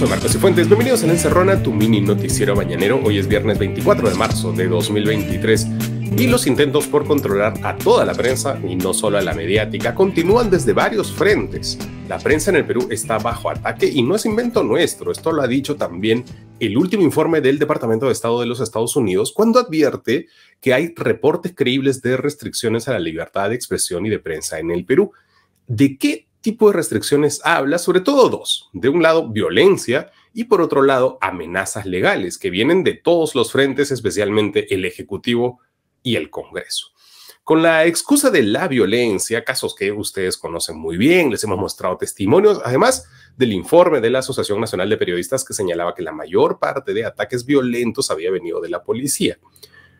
soy Marcos Fuentes. Bienvenidos en Encerrona, tu mini noticiero mañanero. Hoy es viernes 24 de marzo de 2023 y los intentos por controlar a toda la prensa y no solo a la mediática continúan desde varios frentes. La prensa en el Perú está bajo ataque y no es invento nuestro. Esto lo ha dicho también el último informe del Departamento de Estado de los Estados Unidos cuando advierte que hay reportes creíbles de restricciones a la libertad de expresión y de prensa en el Perú. ¿De qué tipo de restricciones habla, sobre todo dos. De un lado, violencia y por otro lado, amenazas legales que vienen de todos los frentes, especialmente el Ejecutivo y el Congreso. Con la excusa de la violencia, casos que ustedes conocen muy bien, les hemos mostrado testimonios, además del informe de la Asociación Nacional de Periodistas que señalaba que la mayor parte de ataques violentos había venido de la policía.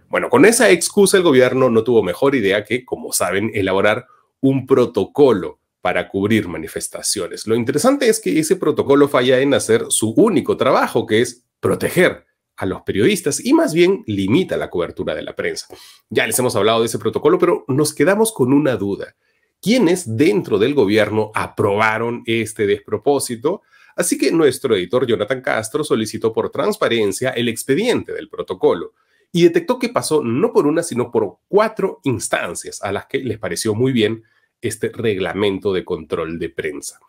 Bueno, con esa excusa el gobierno no tuvo mejor idea que, como saben, elaborar un protocolo para cubrir manifestaciones. Lo interesante es que ese protocolo falla en hacer su único trabajo, que es proteger a los periodistas y más bien limita la cobertura de la prensa. Ya les hemos hablado de ese protocolo, pero nos quedamos con una duda. ¿Quiénes dentro del gobierno aprobaron este despropósito? Así que nuestro editor Jonathan Castro solicitó por transparencia el expediente del protocolo y detectó que pasó no por una, sino por cuatro instancias a las que les pareció muy bien este reglamento de control de prensa.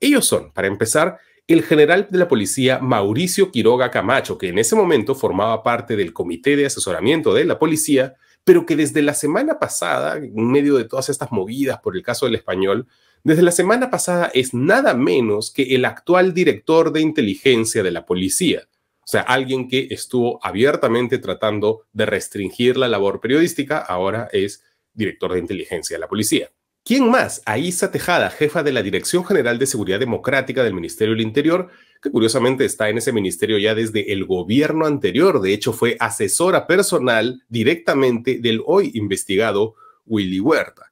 Ellos son, para empezar, el general de la policía Mauricio Quiroga Camacho, que en ese momento formaba parte del comité de asesoramiento de la policía, pero que desde la semana pasada, en medio de todas estas movidas por el caso del español, desde la semana pasada es nada menos que el actual director de inteligencia de la policía. O sea, alguien que estuvo abiertamente tratando de restringir la labor periodística, ahora es director de inteligencia de la policía. ¿Quién más? Aisa Tejada, jefa de la Dirección General de Seguridad Democrática del Ministerio del Interior, que curiosamente está en ese ministerio ya desde el gobierno anterior. De hecho, fue asesora personal directamente del hoy investigado Willy Huerta.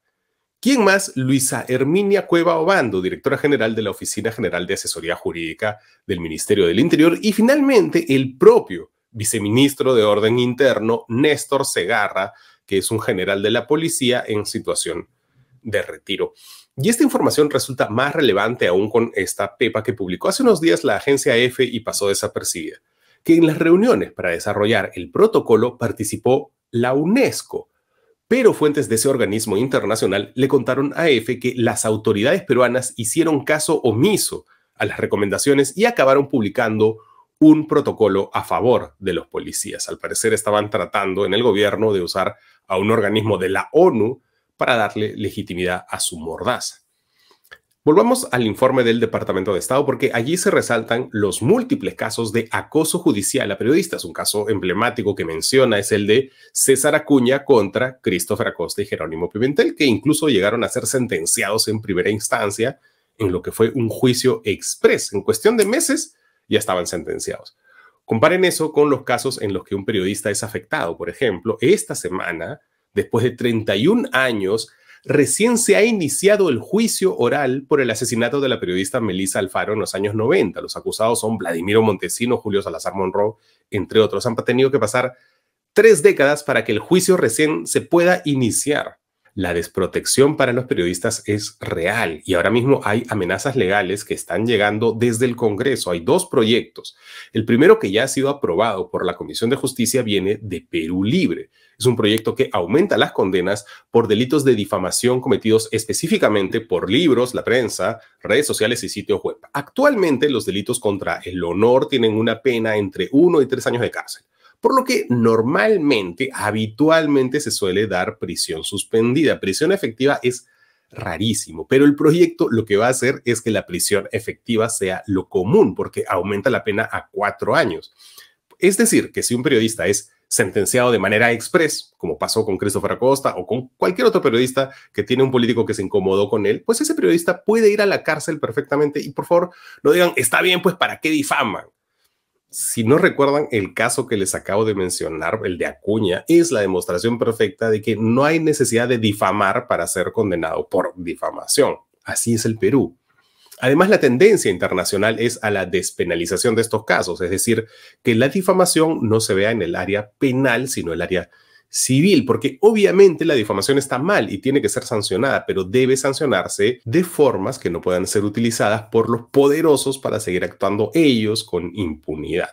¿Quién más? Luisa Herminia Cueva Obando, directora general de la Oficina General de Asesoría Jurídica del Ministerio del Interior. Y finalmente, el propio viceministro de Orden Interno, Néstor Segarra, que es un general de la policía en situación de retiro. Y esta información resulta más relevante aún con esta PEPA que publicó hace unos días la agencia EFE y pasó desapercibida, que en las reuniones para desarrollar el protocolo participó la UNESCO, pero fuentes de ese organismo internacional le contaron a EFE que las autoridades peruanas hicieron caso omiso a las recomendaciones y acabaron publicando un protocolo a favor de los policías. Al parecer estaban tratando en el gobierno de usar a un organismo de la ONU para darle legitimidad a su mordaza. Volvamos al informe del Departamento de Estado porque allí se resaltan los múltiples casos de acoso judicial a periodistas. Un caso emblemático que menciona es el de César Acuña contra Christopher Acosta y Jerónimo Pimentel, que incluso llegaron a ser sentenciados en primera instancia en lo que fue un juicio express. En cuestión de meses ya estaban sentenciados. Comparen eso con los casos en los que un periodista es afectado. Por ejemplo, esta semana Después de 31 años, recién se ha iniciado el juicio oral por el asesinato de la periodista Melissa Alfaro en los años 90. Los acusados son Vladimiro Montesino, Julio Salazar Monroe, entre otros. Han tenido que pasar tres décadas para que el juicio recién se pueda iniciar la desprotección para los periodistas es real y ahora mismo hay amenazas legales que están llegando desde el Congreso. Hay dos proyectos. El primero que ya ha sido aprobado por la Comisión de Justicia viene de Perú Libre. Es un proyecto que aumenta las condenas por delitos de difamación cometidos específicamente por libros, la prensa, redes sociales y sitios web. Actualmente los delitos contra el honor tienen una pena entre uno y tres años de cárcel por lo que normalmente, habitualmente se suele dar prisión suspendida. Prisión efectiva es rarísimo, pero el proyecto lo que va a hacer es que la prisión efectiva sea lo común, porque aumenta la pena a cuatro años. Es decir, que si un periodista es sentenciado de manera express, como pasó con Christopher Acosta o con cualquier otro periodista que tiene un político que se incomodó con él, pues ese periodista puede ir a la cárcel perfectamente y por favor no digan, está bien, pues para qué difaman si no recuerdan el caso que les acabo de mencionar, el de Acuña, es la demostración perfecta de que no hay necesidad de difamar para ser condenado por difamación. Así es el Perú. Además, la tendencia internacional es a la despenalización de estos casos, es decir, que la difamación no se vea en el área penal, sino en el área civil, porque obviamente la difamación está mal y tiene que ser sancionada, pero debe sancionarse de formas que no puedan ser utilizadas por los poderosos para seguir actuando ellos con impunidad.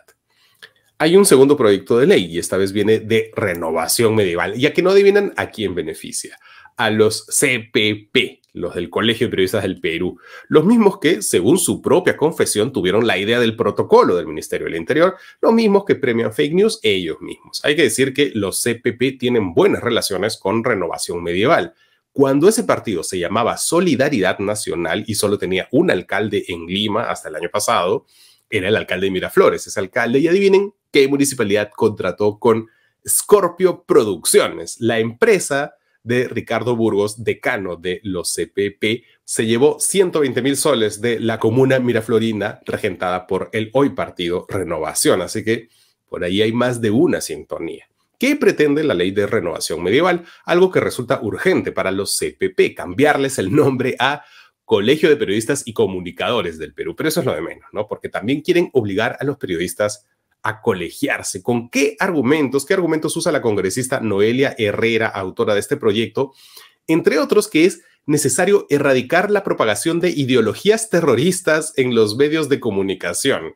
Hay un segundo proyecto de ley y esta vez viene de renovación medieval, ya que no adivinan a quién beneficia, a los CPP, los del Colegio de Periodistas del Perú, los mismos que, según su propia confesión, tuvieron la idea del protocolo del Ministerio del Interior, los mismos que premian fake news ellos mismos. Hay que decir que los CPP tienen buenas relaciones con Renovación Medieval. Cuando ese partido se llamaba Solidaridad Nacional y solo tenía un alcalde en Lima hasta el año pasado, era el alcalde de Miraflores, ese alcalde, y adivinen qué municipalidad contrató con Scorpio Producciones, la empresa de Ricardo Burgos, decano de los CPP, se llevó 120 mil soles de la comuna Miraflorina, regentada por el hoy partido Renovación. Así que por ahí hay más de una sintonía. ¿Qué pretende la ley de renovación medieval? Algo que resulta urgente para los CPP, cambiarles el nombre a Colegio de Periodistas y Comunicadores del Perú, pero eso es lo de menos, ¿no? Porque también quieren obligar a los periodistas a colegiarse. ¿Con qué argumentos, qué argumentos usa la congresista Noelia Herrera, autora de este proyecto? Entre otros, que es necesario erradicar la propagación de ideologías terroristas en los medios de comunicación.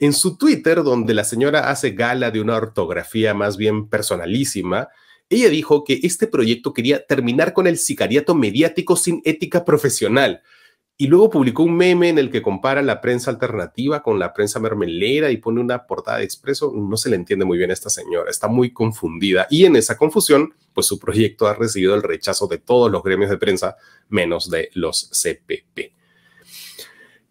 En su Twitter, donde la señora hace gala de una ortografía más bien personalísima, ella dijo que este proyecto quería terminar con el sicariato mediático sin ética profesional, y luego publicó un meme en el que compara la prensa alternativa con la prensa mermelera y pone una portada de expreso. No se le entiende muy bien a esta señora, está muy confundida. Y en esa confusión, pues su proyecto ha recibido el rechazo de todos los gremios de prensa, menos de los CPP.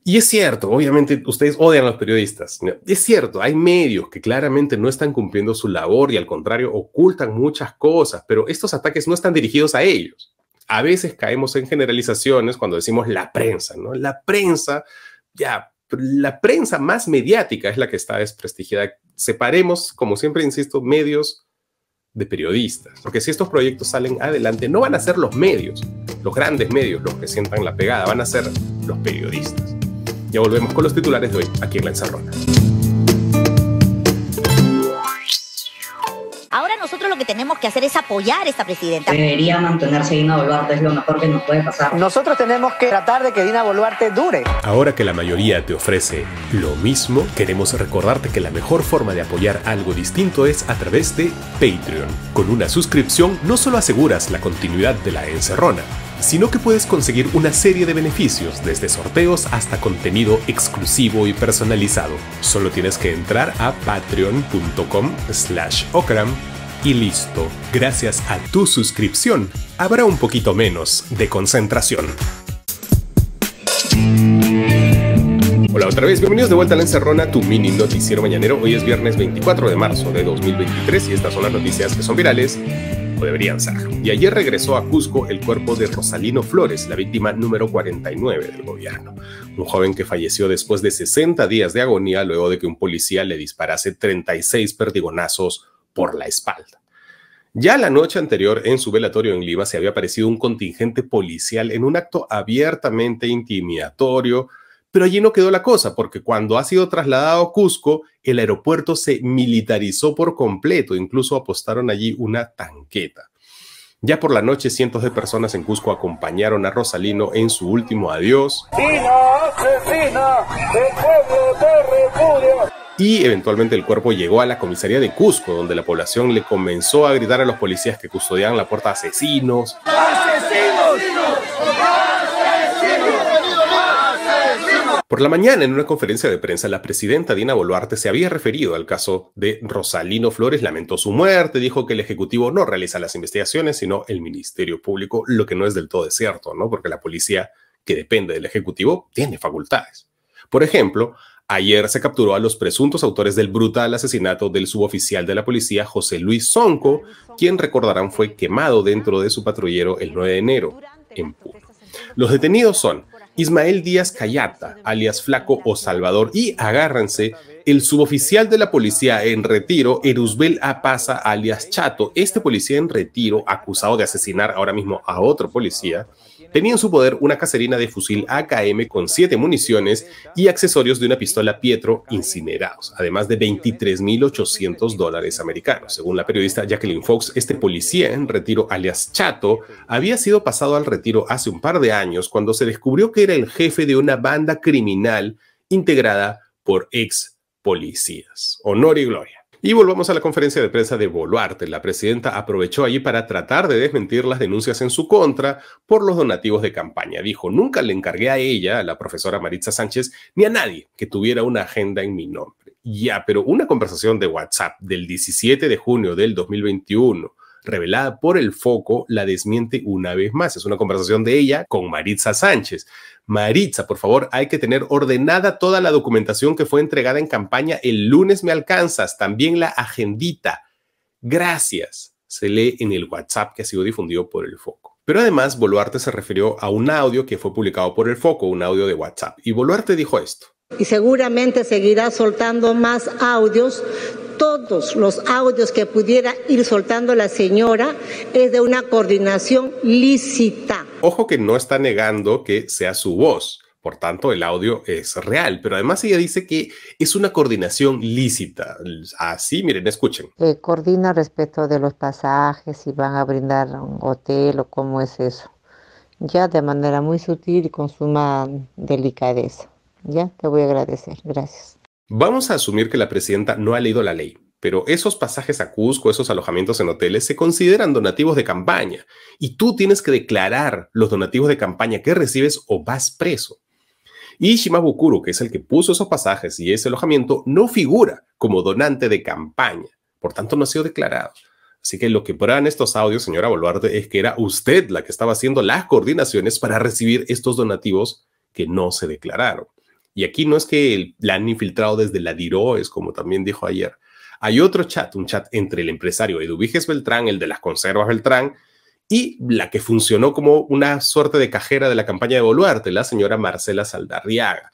Y es cierto, obviamente ustedes odian a los periodistas. Es cierto, hay medios que claramente no están cumpliendo su labor y al contrario ocultan muchas cosas, pero estos ataques no están dirigidos a ellos a veces caemos en generalizaciones cuando decimos la prensa, ¿no? La prensa, ya, la prensa más mediática es la que está desprestigiada. Separemos, como siempre insisto, medios de periodistas, porque si estos proyectos salen adelante, no van a ser los medios, los grandes medios, los que sientan la pegada, van a ser los periodistas. Ya volvemos con los titulares de hoy aquí en La Encerrona. tenemos que hacer es apoyar a esta presidenta. Debería mantenerse Dina Boluarte, es lo mejor que nos puede pasar. Nosotros tenemos que tratar de que Dina Boluarte dure. Ahora que la mayoría te ofrece lo mismo, queremos recordarte que la mejor forma de apoyar algo distinto es a través de Patreon. Con una suscripción no solo aseguras la continuidad de la encerrona, sino que puedes conseguir una serie de beneficios, desde sorteos hasta contenido exclusivo y personalizado. Solo tienes que entrar a patreon.com slash okram y listo. Gracias a tu suscripción, habrá un poquito menos de concentración. Hola otra vez, bienvenidos de vuelta a La Encerrona, tu mini noticiero mañanero. Hoy es viernes 24 de marzo de 2023 y estas son las noticias que son virales o deberían ser. Y ayer regresó a Cusco el cuerpo de Rosalino Flores, la víctima número 49 del gobierno. Un joven que falleció después de 60 días de agonía luego de que un policía le disparase 36 perdigonazos por la espalda. Ya la noche anterior, en su velatorio en Lima, se había aparecido un contingente policial en un acto abiertamente intimidatorio, pero allí no quedó la cosa, porque cuando ha sido trasladado a Cusco, el aeropuerto se militarizó por completo, incluso apostaron allí una tanqueta. Ya por la noche, cientos de personas en Cusco acompañaron a Rosalino en su último adiós. pueblo y eventualmente el cuerpo llegó a la comisaría de Cusco, donde la población le comenzó a gritar a los policías que custodiaban la puerta asesinos. ¡Asesinos! Por la mañana, en una conferencia de prensa, la presidenta Dina Boluarte se había referido al caso de Rosalino Flores, lamentó su muerte, dijo que el Ejecutivo no realiza las investigaciones, sino el Ministerio Público, lo que no es del todo cierto, ¿no? Porque la policía, que depende del Ejecutivo, tiene facultades. Por ejemplo, Ayer se capturó a los presuntos autores del brutal asesinato del suboficial de la policía José Luis Sonco, quien recordarán fue quemado dentro de su patrullero el 9 de enero en Puno. Los detenidos son Ismael Díaz Cayata, alias Flaco o Salvador, y agárranse el suboficial de la policía en retiro, Eruzbel Apaza, alias Chato, este policía en retiro, acusado de asesinar ahora mismo a otro policía, tenía en su poder una caserina de fusil AKM con siete municiones y accesorios de una pistola Pietro incinerados, además de 23.800 dólares americanos. Según la periodista Jacqueline Fox, este policía en retiro, alias Chato, había sido pasado al retiro hace un par de años cuando se descubrió que era el jefe de una banda criminal integrada por ex policías. Honor y gloria. Y volvamos a la conferencia de prensa de Boluarte. La presidenta aprovechó allí para tratar de desmentir las denuncias en su contra por los donativos de campaña. Dijo, nunca le encargué a ella, a la profesora Maritza Sánchez, ni a nadie que tuviera una agenda en mi nombre. Ya, pero una conversación de WhatsApp del 17 de junio del 2021 revelada por el foco, la desmiente una vez más. Es una conversación de ella con Maritza Sánchez. Maritza, por favor, hay que tener ordenada toda la documentación que fue entregada en campaña el lunes me alcanzas, también la agendita. Gracias. Se lee en el WhatsApp que ha sido difundido por el foco. Pero además, Boluarte se refirió a un audio que fue publicado por el Foco, un audio de WhatsApp. Y Boluarte dijo esto. Y seguramente seguirá soltando más audios todos los audios que pudiera ir soltando la señora es de una coordinación lícita. Ojo que no está negando que sea su voz. Por tanto, el audio es real, pero además ella dice que es una coordinación lícita. Así, ah, miren, escuchen. coordina respecto de los pasajes, si van a brindar un hotel o cómo es eso. Ya de manera muy sutil y con suma delicadeza. Ya, te voy a agradecer. Gracias. Vamos a asumir que la presidenta no ha leído la ley, pero esos pasajes a Cusco, esos alojamientos en hoteles, se consideran donativos de campaña y tú tienes que declarar los donativos de campaña que recibes o vas preso. Y Shimabukuro, que es el que puso esos pasajes y ese alojamiento, no figura como donante de campaña, por tanto no ha sido declarado. Así que lo que prueban estos audios, señora Boluarte, es que era usted la que estaba haciendo las coordinaciones para recibir estos donativos que no se declararon. Y aquí no es que la han infiltrado desde la DIROES, como también dijo ayer. Hay otro chat, un chat entre el empresario Eduviges Beltrán, el de las conservas Beltrán, y la que funcionó como una suerte de cajera de la campaña de Boluarte, la señora Marcela Saldarriaga.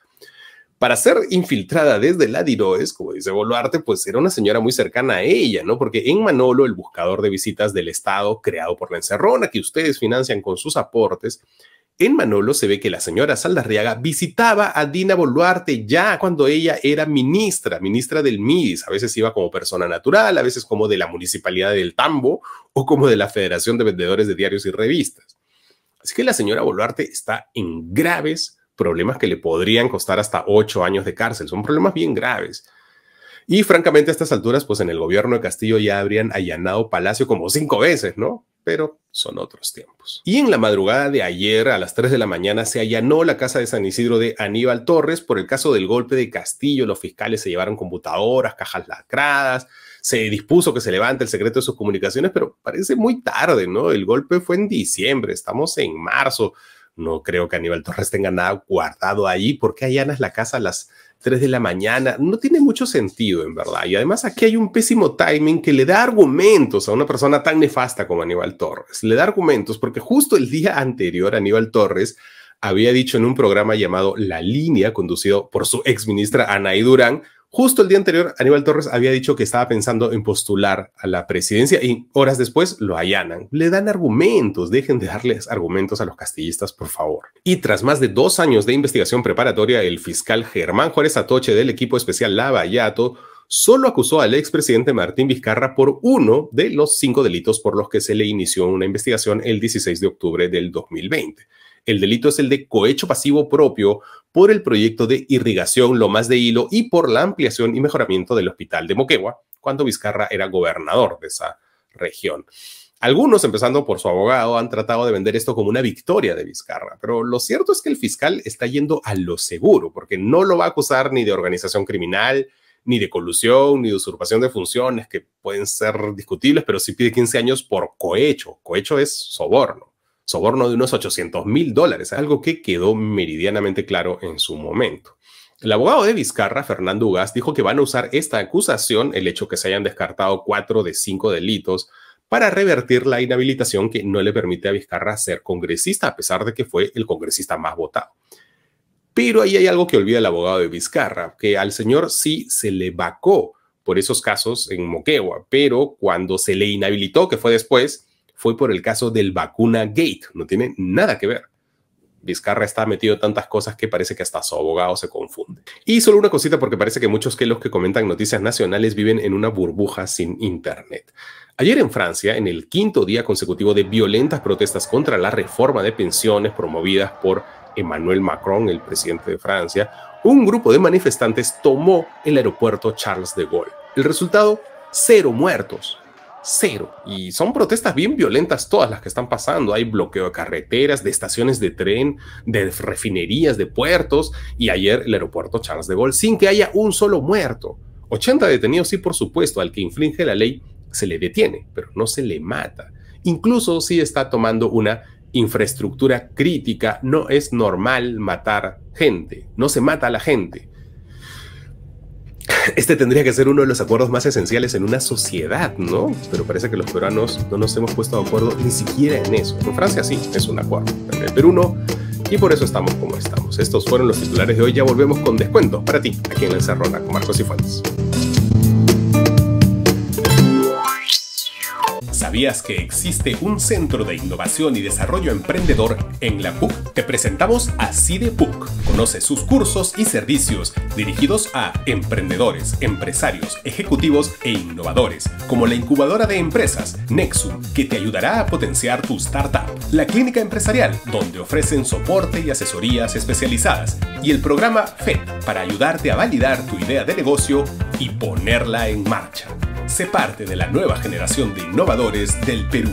Para ser infiltrada desde la Diroes, como dice Boluarte, pues era una señora muy cercana a ella, ¿no? Porque en Manolo, el buscador de visitas del Estado creado por la Encerrona, que ustedes financian con sus aportes, en Manolo se ve que la señora Saldarriaga visitaba a Dina Boluarte ya cuando ella era ministra, ministra del MIS. A veces iba como persona natural, a veces como de la municipalidad del Tambo o como de la Federación de Vendedores de Diarios y Revistas. Así que la señora Boluarte está en graves problemas que le podrían costar hasta ocho años de cárcel. Son problemas bien graves. Y francamente, a estas alturas, pues en el gobierno de Castillo ya habrían allanado Palacio como cinco veces, ¿no? Pero son otros tiempos. Y en la madrugada de ayer, a las 3 de la mañana, se allanó la casa de San Isidro de Aníbal Torres por el caso del golpe de Castillo. Los fiscales se llevaron computadoras, cajas lacradas, se dispuso que se levante el secreto de sus comunicaciones, pero parece muy tarde, ¿no? El golpe fue en diciembre, estamos en marzo. No creo que Aníbal Torres tenga nada guardado ahí. porque qué allanas la casa a las tres de la mañana, no tiene mucho sentido en verdad. Y además aquí hay un pésimo timing que le da argumentos a una persona tan nefasta como Aníbal Torres. Le da argumentos porque justo el día anterior Aníbal Torres había dicho en un programa llamado La Línea, conducido por su exministra Anaí Durán, Justo el día anterior, Aníbal Torres había dicho que estaba pensando en postular a la presidencia y horas después lo allanan. Le dan argumentos, dejen de darles argumentos a los castillistas, por favor. Y tras más de dos años de investigación preparatoria, el fiscal Germán Juárez Atoche del equipo especial Lavallato solo acusó al expresidente Martín Vizcarra por uno de los cinco delitos por los que se le inició una investigación el 16 de octubre del 2020. El delito es el de cohecho pasivo propio por el proyecto de irrigación Lomas de Hilo y por la ampliación y mejoramiento del hospital de Moquegua, cuando Vizcarra era gobernador de esa región. Algunos, empezando por su abogado, han tratado de vender esto como una victoria de Vizcarra, pero lo cierto es que el fiscal está yendo a lo seguro, porque no lo va a acusar ni de organización criminal, ni de colusión, ni de usurpación de funciones, que pueden ser discutibles, pero sí pide 15 años por cohecho. Cohecho es soborno soborno de unos 800 mil dólares, algo que quedó meridianamente claro en su momento. El abogado de Vizcarra, Fernando Ugas, dijo que van a usar esta acusación, el hecho que se hayan descartado cuatro de cinco delitos, para revertir la inhabilitación que no le permite a Vizcarra ser congresista, a pesar de que fue el congresista más votado. Pero ahí hay algo que olvida el abogado de Vizcarra, que al señor sí se le vacó por esos casos en Moquegua, pero cuando se le inhabilitó, que fue después, fue por el caso del vacuna gate. No tiene nada que ver. Vizcarra está metido en tantas cosas que parece que hasta su abogado se confunde. Y solo una cosita porque parece que muchos que los que comentan noticias nacionales viven en una burbuja sin internet. Ayer en Francia, en el quinto día consecutivo de violentas protestas contra la reforma de pensiones promovidas por Emmanuel Macron, el presidente de Francia, un grupo de manifestantes tomó el aeropuerto Charles de Gaulle. El resultado, cero muertos, cero. Y son protestas bien violentas todas las que están pasando. Hay bloqueo de carreteras, de estaciones de tren, de refinerías, de puertos y ayer el aeropuerto Charles de Gaulle sin que haya un solo muerto. 80 detenidos, sí, por supuesto, al que infringe la ley se le detiene, pero no se le mata. Incluso si está tomando una infraestructura crítica, no es normal matar gente, no se mata a la gente este tendría que ser uno de los acuerdos más esenciales en una sociedad, ¿no? Pero parece que los peruanos no nos hemos puesto de acuerdo ni siquiera en eso. En Francia sí, es un acuerdo, pero en el Perú no. Y por eso estamos como estamos. Estos fueron los titulares de hoy. Ya volvemos con descuento para ti, aquí en El Cerrón, con Marcos y Fuentes. ¿Sabías que existe un centro de innovación y desarrollo emprendedor en la PUC? Te presentamos a CIDE PUC. Conoce sus cursos y servicios dirigidos a emprendedores, empresarios, ejecutivos e innovadores, como la incubadora de empresas Nexum, que te ayudará a potenciar tu startup, la clínica empresarial, donde ofrecen soporte y asesorías especializadas, y el programa FED para ayudarte a validar tu idea de negocio y ponerla en marcha. Sé parte de la nueva generación de innovadores del Perú.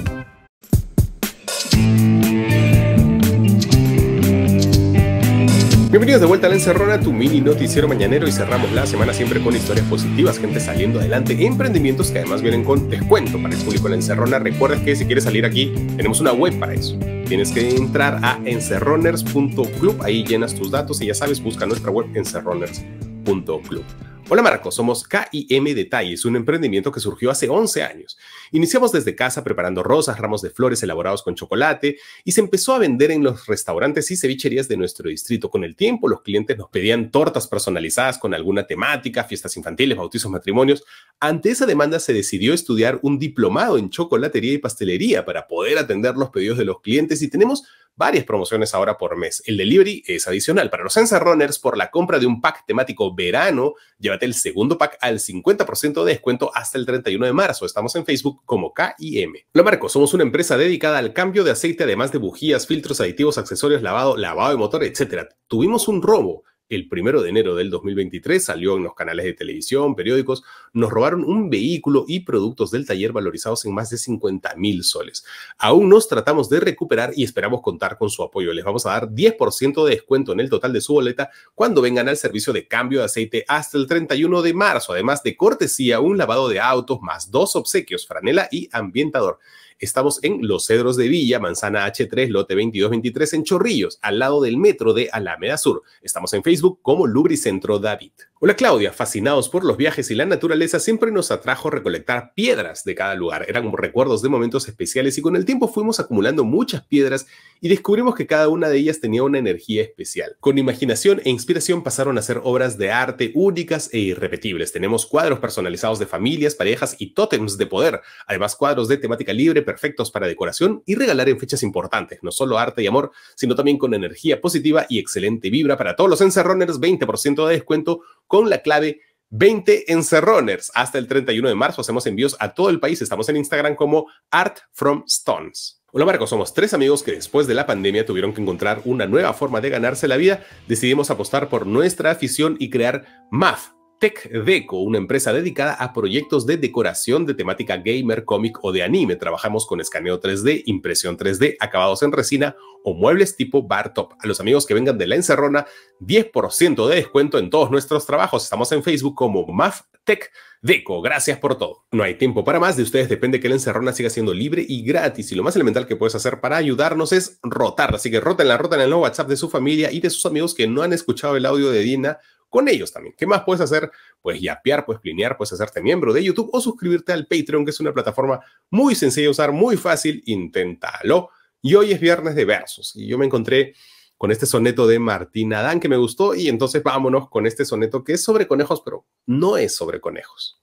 Bienvenidos de vuelta a La Encerrona, tu mini noticiero mañanero y cerramos la semana siempre con historias positivas, gente saliendo adelante, emprendimientos que además vienen con descuento para el público en La Encerrona. Recuerda que si quieres salir aquí, tenemos una web para eso. Tienes que entrar a encerroners.club, ahí llenas tus datos y ya sabes, busca nuestra web encerroners.club. Hola Marco, somos KIM Detalles, un emprendimiento que surgió hace 11 años Iniciamos desde casa preparando rosas, ramos de flores elaborados con chocolate y se empezó a vender en los restaurantes y cevicherías de nuestro distrito. Con el tiempo, los clientes nos pedían tortas personalizadas con alguna temática, fiestas infantiles, bautizos, matrimonios. Ante esa demanda se decidió estudiar un diplomado en chocolatería y pastelería para poder atender los pedidos de los clientes y tenemos varias promociones ahora por mes. El delivery es adicional. Para los Runners, por la compra de un pack temático verano, llévate el segundo pack al 50% de descuento hasta el 31 de marzo. Estamos en Facebook K como KIM. Lo Marco, somos una empresa dedicada al cambio de aceite, además de bujías, filtros, aditivos, accesorios, lavado, lavado de motor, etc. Tuvimos un robo el primero de enero del 2023, salió en los canales de televisión, periódicos, nos robaron un vehículo y productos del taller valorizados en más de 50 mil soles. Aún nos tratamos de recuperar y esperamos contar con su apoyo. Les vamos a dar 10% de descuento en el total de su boleta cuando vengan al servicio de cambio de aceite hasta el 31 de marzo, además de cortesía, un lavado de autos más dos obsequios, franela y ambientador. Estamos en Los Cedros de Villa, Manzana H3, lote 2223 en Chorrillos, al lado del metro de Alameda Sur. Estamos en Facebook como Lubricentro David. Hola Claudia, fascinados por los viajes y la naturaleza, siempre nos atrajo recolectar piedras de cada lugar. Eran recuerdos de momentos especiales y con el tiempo fuimos acumulando muchas piedras y descubrimos que cada una de ellas tenía una energía especial. Con imaginación e inspiración pasaron a ser obras de arte únicas e irrepetibles. Tenemos cuadros personalizados de familias, parejas y tótems de poder, además cuadros de temática libre perfectos para decoración y regalar en fechas importantes, no solo arte y amor, sino también con energía positiva y excelente vibra para todos los encerroners, 20% de descuento con la clave 20 encerroners. Hasta el 31 de marzo hacemos envíos a todo el país. Estamos en Instagram como Art from Stones. Hola Marcos, somos tres amigos que después de la pandemia tuvieron que encontrar una nueva forma de ganarse la vida. Decidimos apostar por nuestra afición y crear MAF TechDeco, una empresa dedicada a proyectos de decoración de temática gamer, cómic o de anime. Trabajamos con escaneo 3D, impresión 3D, acabados en resina o muebles tipo bar top. A los amigos que vengan de la encerrona, 10% de descuento en todos nuestros trabajos. Estamos en Facebook como MAF Tech Deco. Gracias por todo. No hay tiempo para más. De ustedes depende que la encerrona siga siendo libre y gratis. Y lo más elemental que puedes hacer para ayudarnos es rotar. Así que roten la rota en el WhatsApp de su familia y de sus amigos que no han escuchado el audio de Dina con ellos también. ¿Qué más puedes hacer? Pues yapear, puedes plinear, puedes hacerte miembro de YouTube o suscribirte al Patreon, que es una plataforma muy sencilla de usar, muy fácil. Inténtalo. Y hoy es viernes de versos y yo me encontré con este soneto de Martín Adán que me gustó y entonces vámonos con este soneto que es sobre conejos, pero no es sobre conejos.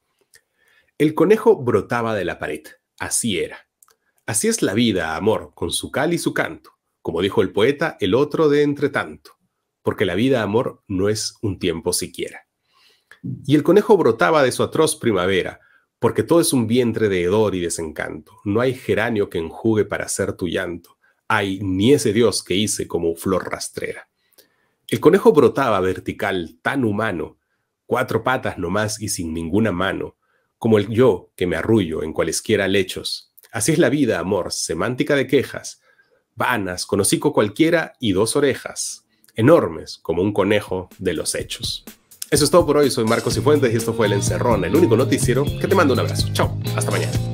El conejo brotaba de la pared, así era. Así es la vida, amor, con su cal y su canto, como dijo el poeta, el otro de entre tanto porque la vida, amor, no es un tiempo siquiera. Y el conejo brotaba de su atroz primavera, porque todo es un vientre de hedor y desencanto. No hay geranio que enjugue para hacer tu llanto. Hay ni ese Dios que hice como flor rastrera. El conejo brotaba vertical, tan humano, cuatro patas nomás y sin ninguna mano, como el yo que me arrullo en cualesquiera lechos. Así es la vida, amor, semántica de quejas, vanas, con hocico cualquiera y dos orejas, enormes como un conejo de los hechos. Eso es todo por hoy, soy Marcos Cifuentes y esto fue El Encerrón, el único noticiero que te mando un abrazo. Chao, hasta mañana.